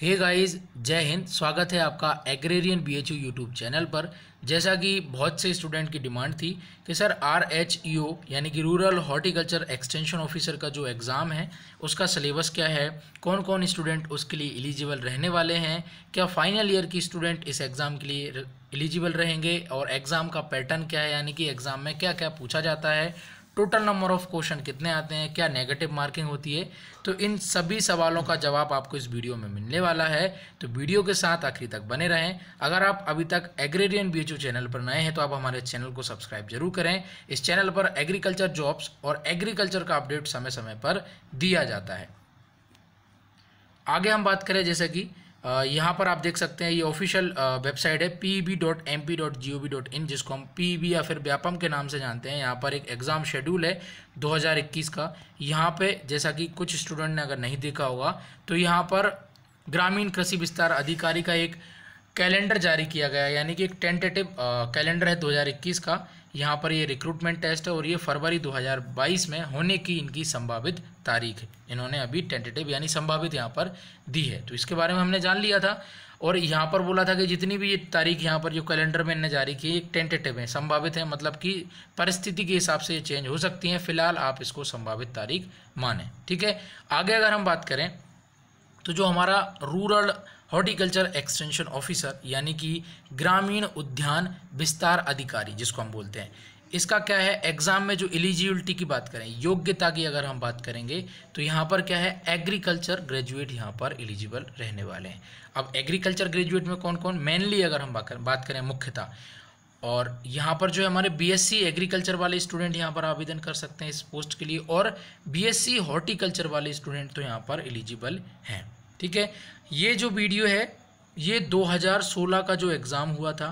hey guys जय हिंद स्वागत है आपका agrarian B H YouTube channel पर जैसा कि बहुत से स्टूडेंट की डिमांड थी कि sir R H E O यानी कि रूरल हॉर्टिकल्चर एक्सटेंशन ऑफिसर का जो एग्ज़ाम है उसका सिलेबस क्या है कौन कौन स्टूडेंट उसके लिए एलिजिबल रहने वाले हैं क्या फाइनल ईयर की स्टूडेंट इस एग्ज़ाम के लिए एलिजिबल रहेंगे और एग्ज़ाम का पैटर्न क्या है यानी कि एग्ज़ाम में क्या क्या पूछा जाता है टोटल नंबर ऑफ क्वेश्चन कितने आते हैं क्या नेगेटिव मार्किंग होती है तो इन सभी सवालों का जवाब आपको इस वीडियो में मिलने वाला है तो वीडियो के साथ आखिरी तक बने रहें अगर आप अभी तक एग्रेरियन बी चैनल पर नए हैं तो आप हमारे चैनल को सब्सक्राइब जरूर करें इस चैनल पर एग्रीकल्चर जॉब्स और एग्रीकल्चर का अपडेट समय समय पर दिया जाता है आगे हम बात करें जैसे कि यहाँ पर आप देख सकते हैं ये ऑफिशियल वेबसाइट है P B dot M P dot G O V dot in जिसको हम पी बी या फिर व्यापम के नाम से जानते हैं यहाँ पर एक एग्ज़ाम शेड्यूल है 2021 का यहाँ पे जैसा कि कुछ स्टूडेंट ने अगर नहीं देखा होगा तो यहाँ पर ग्रामीण कृषि विस्तार अधिकारी का एक कैलेंडर जारी किया गया यानी कि एक टेंटेटिव कैलेंडर है 2021 का यहाँ पर ये रिक्रूटमेंट टेस्ट है और ये फरवरी 2022 में होने की इनकी संभावित तारीख इन्होंने अभी टेंटेटिव यानी संभावित यहाँ पर दी है तो इसके बारे में हमने जान लिया था और यहाँ पर बोला था कि जितनी भी ये तारीख यहाँ पर जो कैलेंडर में इन्हें जारी की एक टेंटेटिव है संभावित है मतलब कि परिस्थिति के हिसाब से ये चेंज हो सकती हैं फिलहाल आप इसको संभावित तारीख माने ठीक है आगे अगर हम बात करें तो जो हमारा रूरल हॉर्टिकल्चर एक्सटेंशन ऑफिसर यानी कि ग्रामीण उद्यान विस्तार अधिकारी जिसको हम बोलते हैं इसका क्या है एग्ज़ाम में जो एलिजिबिलिटी की बात करें योग्यता की अगर हम बात करेंगे तो यहाँ पर क्या है एग्रीकल्चर ग्रेजुएट यहाँ पर एलिजिबल रहने वाले हैं अब एग्रीकल्चर ग्रेजुएट में कौन कौन मेनली अगर हम बात करें मुख्यतः और यहाँ पर जो है हमारे बीएससी एग्रीकल्चर वाले स्टूडेंट यहाँ पर आवेदन कर सकते हैं इस पोस्ट के लिए और बीएससी हॉर्टिकल्चर वाले स्टूडेंट तो यहाँ पर एलिजिबल हैं ठीक है ये जो वीडियो है ये 2016 का जो एग्ज़ाम हुआ था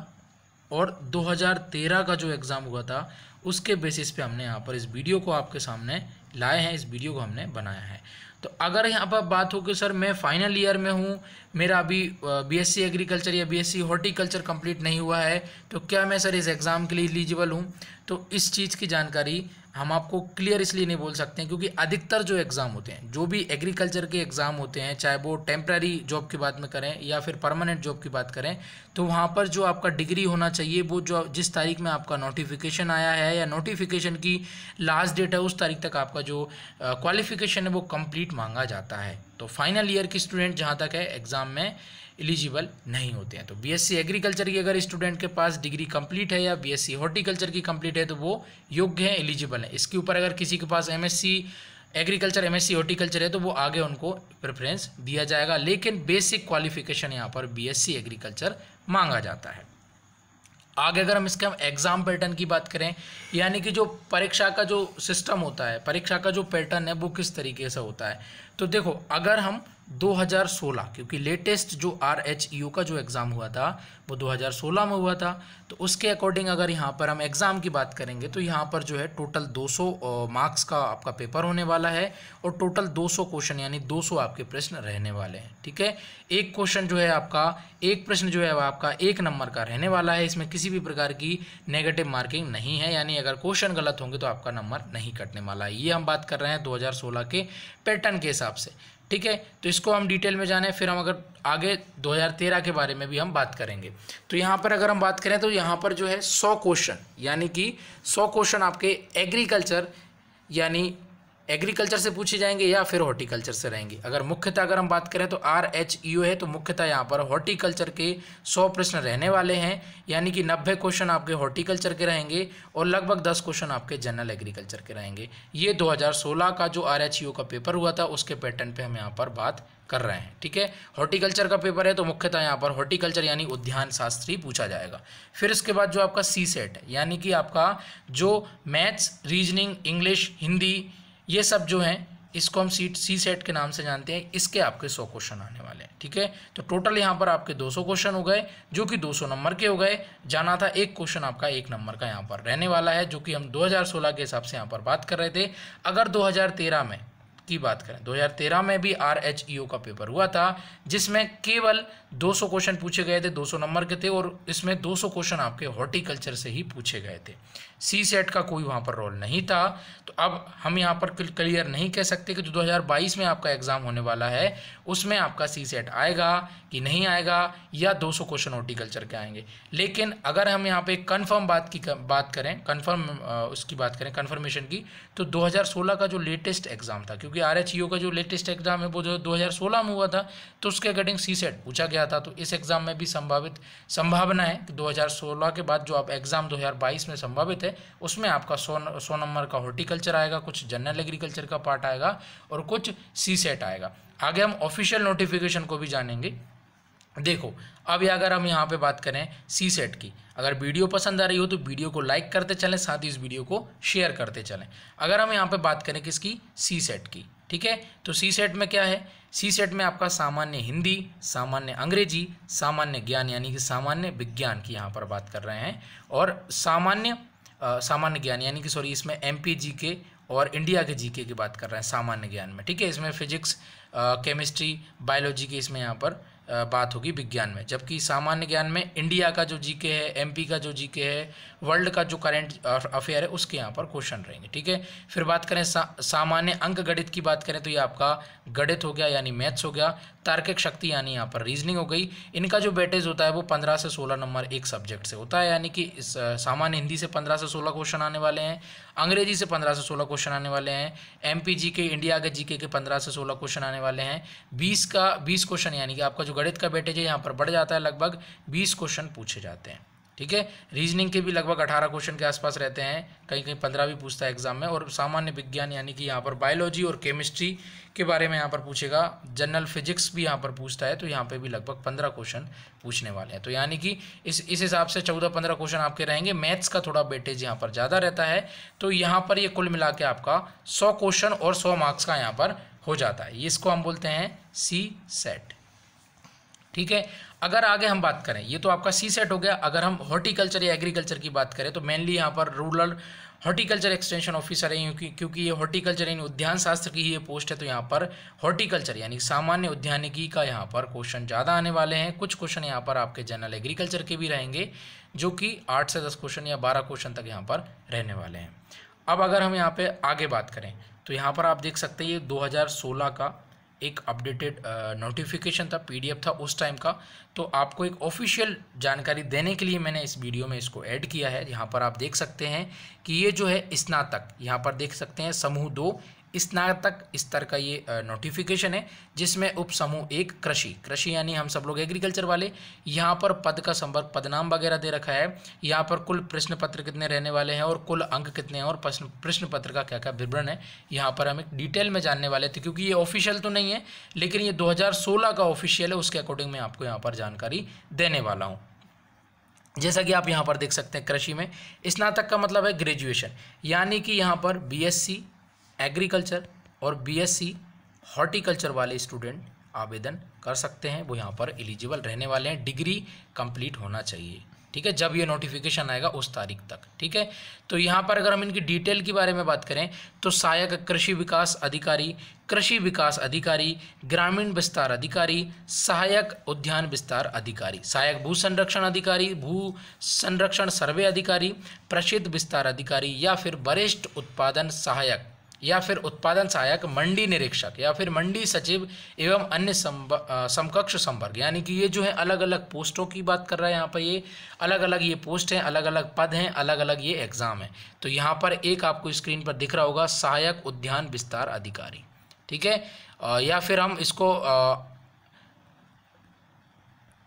और 2013 का जो एग्ज़ाम हुआ था उसके बेसिस पे हमने यहाँ पर इस वीडियो को आपके सामने लाए हैं इस वीडियो को हमने बनाया है तो अगर यहाँ पर बात हो कि सर मैं फाइनल ईयर में हूँ मेरा अभी बीएससी एग्रीकल्चर या बीएससी हॉर्टिकल्चर कंप्लीट नहीं हुआ है तो क्या मैं सर इस एग्ज़ाम के लिए एलिजिबल हूँ तो इस चीज़ की जानकारी हम आपको क्लियर इसलिए नहीं बोल सकते हैं क्योंकि अधिकतर जो एग्ज़ाम होते हैं जो भी एग्रीकल्चर के एग्ज़ाम होते हैं चाहे वो टेम्प्रेरी जॉब की बात में करें या फिर परमानेंट जॉब की बात करें तो वहाँ पर जो आपका डिग्री होना चाहिए वो जो जिस तारीख में आपका नोटिफिकेशन आया है या नोटिफिकेशन की लास्ट डेट है उस तारीख तक आपका जो क्वालिफिकेशन है वो कम्प्लीट मांगा जाता है तो फाइनल ईयर के स्टूडेंट जहाँ तक है एग्ज़ाम में एलिजिबल नहीं होते हैं तो बीएससी एग्रीकल्चर की अगर स्टूडेंट के पास डिग्री कंप्लीट है या बीएससी हॉर्टिकल्चर की कंप्लीट है तो वो योग्य है एलिजिबल है इसके ऊपर अगर किसी के पास एमएससी एग्रीकल्चर एमएससी हॉर्टिकल्चर है तो वो आगे उनको प्रेफरेंस दिया जाएगा लेकिन बेसिक क्वालिफिकेशन यहाँ पर बी एग्रीकल्चर मांगा जाता है आगे अगर हम इसके हम एग्ज़ाम पैटर्न की बात करें यानी कि जो परीक्षा का जो सिस्टम होता है परीक्षा का जो पैटर्न है वो किस तरीके से होता है तो देखो अगर हम 2016 क्योंकि लेटेस्ट जो आर एच यू का जो एग्ज़ाम हुआ था वो 2016 में हुआ था तो उसके अकॉर्डिंग अगर यहाँ पर हम एग्ज़ाम की बात करेंगे तो यहाँ पर जो है टोटल 200 मार्क्स का आपका पेपर होने वाला है और टोटल 200 क्वेश्चन यानी 200 आपके प्रश्न रहने वाले हैं ठीक है एक क्वेश्चन जो है आपका एक प्रश्न जो है आपका एक नंबर का रहने वाला है इसमें किसी भी प्रकार की नेगेटिव मार्किंग नहीं है यानी अगर क्वेश्चन गलत होंगे तो आपका नंबर नहीं कटने वाला है ये हम बात कर रहे हैं दो के पैटर्न के हिसाब से ठीक है तो इसको हम डिटेल में जाने फिर हम अगर आगे 2013 के बारे में भी हम बात करेंगे तो यहाँ पर अगर हम बात करें तो यहाँ पर जो है 100 क्वेश्चन यानी कि 100 क्वेश्चन आपके एग्रीकल्चर यानी एग्रीकल्चर से पूछे जाएंगे या फिर हॉर्टिकल्चर से रहेंगे अगर मुख्यतः अगर हम बात करें तो आर एच यू है तो मुख्यतः यहाँ पर हॉर्टिकल्चर के सौ प्रश्न रहने वाले हैं यानी कि नब्बे क्वेश्चन आपके हॉर्टिकल्चर के रहेंगे और लगभग दस क्वेश्चन आपके जनरल एग्रीकल्चर के रहेंगे ये 2016 का जो आर एच यू का पेपर हुआ था उसके पैटर्न पर हम यहाँ पर बात कर रहे हैं ठीक है हॉर्टिकल्चर का पेपर है तो मुख्यतः यहाँ पर हॉर्टिकल्चर यानी उद्यान शास्त्री पूछा जाएगा फिर इसके बाद जो आपका सी सेट है यानी कि आपका जो मैथ्स रीजनिंग इंग्लिश हिंदी ये सब जो हैं इसको हम सीट सी सेट के नाम से जानते हैं इसके आपके सौ क्वेश्चन आने वाले हैं ठीक है तो टोटल यहाँ पर आपके 200 क्वेश्चन हो गए जो कि 200 नंबर के हो गए जाना था एक क्वेश्चन आपका एक नंबर का यहाँ पर रहने वाला है जो कि हम 2016 के हिसाब से यहाँ पर बात कर रहे थे अगर 2013 में की बात करें 2013 में भी आर एच ई ओ का पेपर हुआ था जिसमें केवल 200 क्वेश्चन पूछे गए थे 200 नंबर के थे और इसमें 200 क्वेश्चन आपके हॉर्टिकल्चर से ही पूछे गए थे सी सेट का कोई वहां पर रोल नहीं था तो अब हम यहाँ पर क्लियर नहीं कह सकते कि जो 2022 में आपका एग्ज़ाम होने वाला है उसमें आपका सी सेट आएगा कि नहीं आएगा या सौ क्वेश्चन हॉर्टिकल्चर के आएंगे लेकिन अगर हम यहाँ पर कन्फर्म बात की बात करें कन्फर्म उसकी बात करें कन्फर्मेशन की तो दो का जो लेटेस्ट एग्ज़ाम था क्योंकि क्योंकि आर का जो लेटेस्ट एग्ज़ाम है वो जो 2016 में हुआ था तो उसके अकॉर्डिंग सी सेट पूछा गया था तो इस एग्ज़ाम में भी संभावित संभावना है कि 2016 के बाद जो आप एग्ज़ाम 2022 में संभावित है उसमें आपका सौ सौ नंबर का हॉर्टिकल्चर आएगा कुछ जनरल एग्रीकल्चर का पार्ट आएगा और कुछ सी सेट आएगा आगे हम ऑफिशियल नोटिफिकेशन को भी जानेंगे देखो अभी अगर हम यहाँ पे बात करें सी सेट की अगर वीडियो पसंद आ रही हो तो वीडियो को लाइक करते चलें साथ ही इस वीडियो को शेयर करते चलें अगर हम यहाँ पे बात करें किसकी सी सेट की ठीक है तो सी सेट में क्या है सी सेट में आपका सामान्य हिंदी सामान्य अंग्रेजी सामान्य ज्ञान यानी कि सामान्य विज्ञान की यहाँ पर बात कर रहे हैं और सामान्य सामान्य ज्ञान यानी कि सॉरी इसमें एम पी जी के और इंडिया के जीके की बात कर रहे हैं सामान्य ज्ञान में ठीक है इसमें फिजिक्स केमिस्ट्री बायोलॉजी की इसमें यहाँ पर बात होगी विज्ञान में जबकि सामान्य ज्ञान में इंडिया का जो जीके है एमपी का जो जीके है वर्ल्ड का जो करंट अफेयर है उसके यहाँ पर क्वेश्चन रहेंगे ठीक है फिर बात करें सा, सामान्य अंक गणित की बात करें तो ये आपका गणित हो गया यानी मैथ्स हो गया तार्किक शक्ति यानी यहाँ पर रीजनिंग हो गई इनका जो बैटेज होता है वो पंद्रह से सोलह नंबर एक सब्जेक्ट से होता है यानी कि सामान्य हिंदी से पंद्रह से सोलह क्वेश्चन आने वाले हैं अंग्रेजी से पंद्रह से सोलह क्वेश्चन आने वाले हैं एम के इंडिया के जी के पंद्रह से सोलह क्वेश्चन आने वाले हैं बीस का बीस क्वेश्चन यानी कि आपका जो गणित का बैटेज है यहाँ पर बढ़ जाता है लगभग बीस क्वेश्चन पूछे जाते हैं ठीक है रीजनिंग के भी लगभग अठारह क्वेश्चन के आसपास रहते हैं कहीं कहीं पंद्रह भी पूछता है एग्जाम में और सामान्य विज्ञान यानी कि यहाँ पर बायोलॉजी और केमिस्ट्री के बारे में यहाँ पर पूछेगा जनरल फिजिक्स भी यहाँ पर पूछता है तो यहाँ पे भी लगभग पंद्रह क्वेश्चन पूछने वाले हैं तो यानी कि इस इस हिसाब से चौदह पंद्रह क्वेश्चन आपके रहेंगे मैथ्स का थोड़ा बेटेज यहाँ पर ज़्यादा रहता है तो यहाँ पर ये यह कुल मिला के आपका सौ क्वेश्चन और सौ मार्क्स का यहाँ पर हो जाता है इसको हम बोलते हैं सी सेट ठीक है अगर आगे हम बात करें ये तो आपका सी सेट हो गया अगर हम हॉर्टिकल्चर या एग्रीकल्चर की बात करें तो मेनली यहाँ पर रूरल हॉर्टिकल्चर एक्सटेंशन ऑफिसर है क्योंकि क्योंकि ये हॉर्टिकल्चर यानी उद्यान शास्त्र की ही ये पोस्ट है तो यहाँ पर हॉर्टिकल्चर यानी सामान्य उद्यानिकी का यहाँ पर क्वेश्चन ज़्यादा आने वाले हैं कुछ क्वेश्चन यहाँ पर आपके जनरल एग्रीकल्चर के भी रहेंगे जो कि आठ से दस क्वेश्चन या बारह क्वेश्चन तक यहाँ पर रहने वाले हैं अब अगर हम यहाँ पर आगे बात करें तो यहाँ पर आप देख सकते हैं ये दो का एक अपडेटेड नोटिफिकेशन uh, था पीडीएफ था उस टाइम का तो आपको एक ऑफिशियल जानकारी देने के लिए मैंने इस वीडियो में इसको ऐड किया है यहाँ पर आप देख सकते हैं कि ये जो है स्नातक यहाँ पर देख सकते हैं समूह दो स्नातक स्तर का ये नोटिफिकेशन है जिसमें उप समूह एक कृषि कृषि यानी हम सब लोग एग्रीकल्चर वाले यहाँ पर पद का संपर्क पदनाम वगैरह दे रखा है यहाँ पर कुल प्रश्न पत्र कितने रहने वाले हैं और कुल अंक कितने हैं और प्रश्न प्रश्न पत्र का क्या क्या विवरण है यहाँ पर हम एक डिटेल में जानने वाले थे क्योंकि ये ऑफिशियल तो नहीं है लेकिन ये दो का ऑफिशियल है उसके अकॉर्डिंग मैं आपको यहाँ पर जानकारी देने वाला हूँ जैसा कि आप यहाँ पर देख सकते हैं कृषि में स्नातक का मतलब है ग्रेजुएशन यानी कि यहाँ पर बीएससी एग्रीकल्चर और बीएससी हॉर्टिकल्चर वाले स्टूडेंट आवेदन कर सकते हैं वो यहाँ पर एलिजिबल रहने वाले हैं डिग्री कंप्लीट होना चाहिए ठीक है जब ये नोटिफिकेशन आएगा उस तारीख तक ठीक है तो यहाँ पर अगर हम इनकी डिटेल के बारे में बात करें तो सहायक कृषि विकास अधिकारी कृषि विकास अधिकारी ग्रामीण विस्तार अधिकारी सहायक उद्यान विस्तार अधिकारी सहायक भू संरक्षण अधिकारी भू संरक्षण सर्वे अधिकारी प्रसिद्ध विस्तार अधिकारी या फिर वरिष्ठ उत्पादन सहायक या फिर उत्पादन सहायक मंडी निरीक्षक या फिर मंडी सचिव एवं अन्य समकक्ष संवर्ग यानी कि ये जो है अलग अलग पोस्टों की बात कर रहा है यहाँ पर ये अलग अलग ये पोस्ट हैं अलग अलग पद हैं अलग अलग ये एग्ज़ाम हैं तो यहाँ पर एक आपको स्क्रीन पर दिख रहा होगा सहायक उद्यान विस्तार अधिकारी ठीक है या फिर हम इसको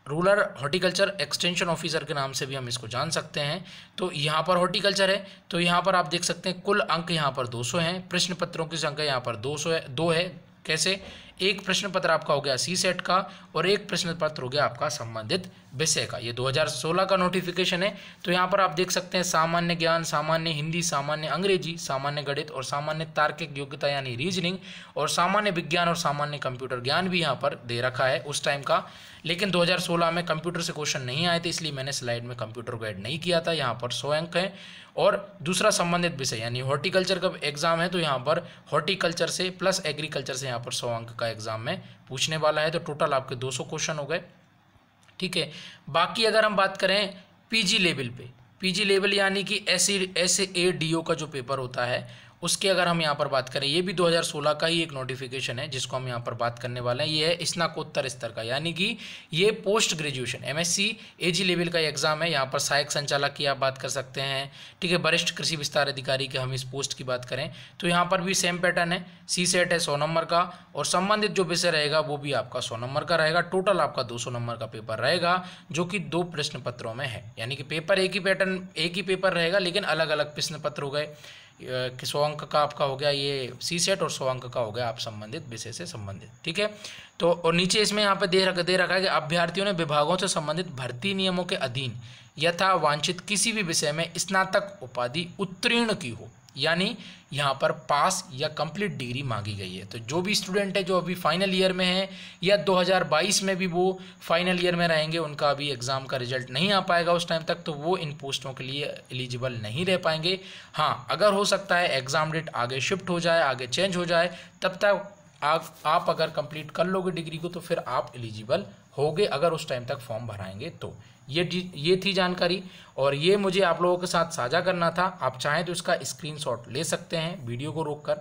रूरल हॉर्टिकल्चर एक्सटेंशन ऑफिसर के नाम से भी हम इसको जान सकते हैं तो यहाँ पर हॉर्टिकल्चर है तो यहाँ पर आप देख सकते हैं कुल अंक यहाँ पर 200 हैं प्रश्न पत्रों की संख्या यहाँ पर 200 है दो है कैसे एक प्रश्न पत्र आपका हो गया सी सेट का और एक प्रश्न पत्र हो गया आपका संबंधित विषय का ये 2016 का नोटिफिकेशन है तो यहाँ पर आप देख सकते हैं सामान्य ज्ञान सामान्य हिंदी सामान्य अंग्रेजी सामान्य गणित और सामान्य तार्किक योग्यता यानी रीजनिंग और सामान्य विज्ञान और सामान्य कंप्यूटर ज्ञान भी यहाँ पर दे रखा है उस टाइम का लेकिन 2016 में कंप्यूटर से क्वेश्चन नहीं आए थे इसलिए मैंने स्लाइड में कंप्यूटर को ऐड नहीं किया था यहाँ पर सौ अंक है और दूसरा संबंधित विषय यानी हॉर्टिकल्चर का एग्जाम है तो यहाँ पर हॉर्टिकल्चर से प्लस एग्रीकल्चर से यहाँ पर सौ अंक का आपका एग्ज़ाम में पूछने वाला है तो टोटल आपके 200 क्वेश्चन हो गए ठीक है बाकी अगर हम बात करें पीजी लेवल पे पीजी लेवल यानी कि S S A D O का जो पेपर होता है उसके अगर हम यहाँ पर बात करें ये भी 2016 का ही एक नोटिफिकेशन है जिसको हम यहाँ पर बात करने वाले हैं ये है स्नाकोत्तर स्तर का यानी कि ये post graduation M S level का एग्ज़ाम है यहाँ पर सहायक संचालक की आप बात कर सकते हैं ठीक है वरिष्ठ कृषि विस्तार अधिकारी की हम इस पोस्ट की बात करें तो यहाँ पर भी सेम पैटर्न है सी सेट है सौ नंबर का और संबंधित जो विषय रहेगा वो भी आपका सौ नंबर का रहेगा टोटल आपका दो सौ नंबर का पेपर रहेगा जो कि दो प्रश्न पत्रों में है यानी कि पेपर एक ही पैटर्न एक ही पेपर रहेगा लेकिन अलग अलग प्रश्न पत्र हो गए कि सौ अंक का आपका हो गया ये सी सेट और सौ अंक का हो गया आप संबंधित विषय से संबंधित ठीक है तो और नीचे इसमें यहाँ पर दे रख दे रखा है कि अभ्यर्थियों ने विभागों से संबंधित भर्ती नियमों के अधीन यथा वांछित किसी भी विषय में स्नातक उपाधि उत्तीर्ण की हो यानी यहाँ पर पास या कंप्लीट डिग्री मांगी गई है तो जो भी स्टूडेंट है जो अभी फाइनल ईयर में है या 2022 में भी वो फाइनल ईयर में रहेंगे उनका अभी एग्ज़ाम का रिजल्ट नहीं आ पाएगा उस टाइम तक तो वो इन पोस्टों के लिए एलिजिबल नहीं रह पाएंगे हाँ अगर हो सकता है एग्ज़ाम डेट आगे शिफ्ट हो जाए आगे चेंज हो जाए तब तक आप आप अगर कंप्लीट कर लोगे डिग्री को तो फिर आप एलिजिबल होगे अगर उस टाइम तक फॉर्म भराएंगे तो ये ये थी जानकारी और ये मुझे आप लोगों के साथ साझा करना था आप चाहें तो इसका स्क्रीनशॉट ले सकते हैं वीडियो को रोककर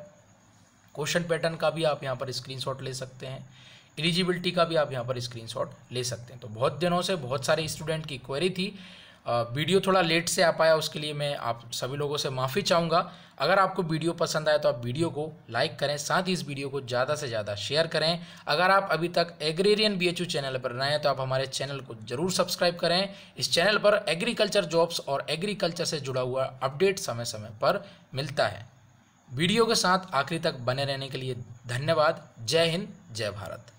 क्वेश्चन पैटर्न का भी आप यहाँ पर स्क्रीनशॉट ले सकते हैं एलिजिबिलिटी का भी आप यहाँ पर स्क्रीनशॉट ले सकते हैं तो बहुत दिनों से बहुत सारे स्टूडेंट की क्वेरी थी वीडियो थोड़ा लेट से आ पाया उसके लिए मैं आप सभी लोगों से माफ़ी चाहूँगा अगर आपको वीडियो पसंद आए तो आप वीडियो को लाइक करें साथ ही इस वीडियो को ज़्यादा से ज़्यादा शेयर करें अगर आप अभी तक एग्रेरियन बी चैनल पर नए हैं तो आप हमारे चैनल को ज़रूर सब्सक्राइब करें इस चैनल पर एग्रीकल्चर जॉब्स और एग्रीकल्चर से जुड़ा हुआ अपडेट समय समय पर मिलता है वीडियो के साथ आखिरी तक बने रहने के लिए धन्यवाद जय हिंद जय भारत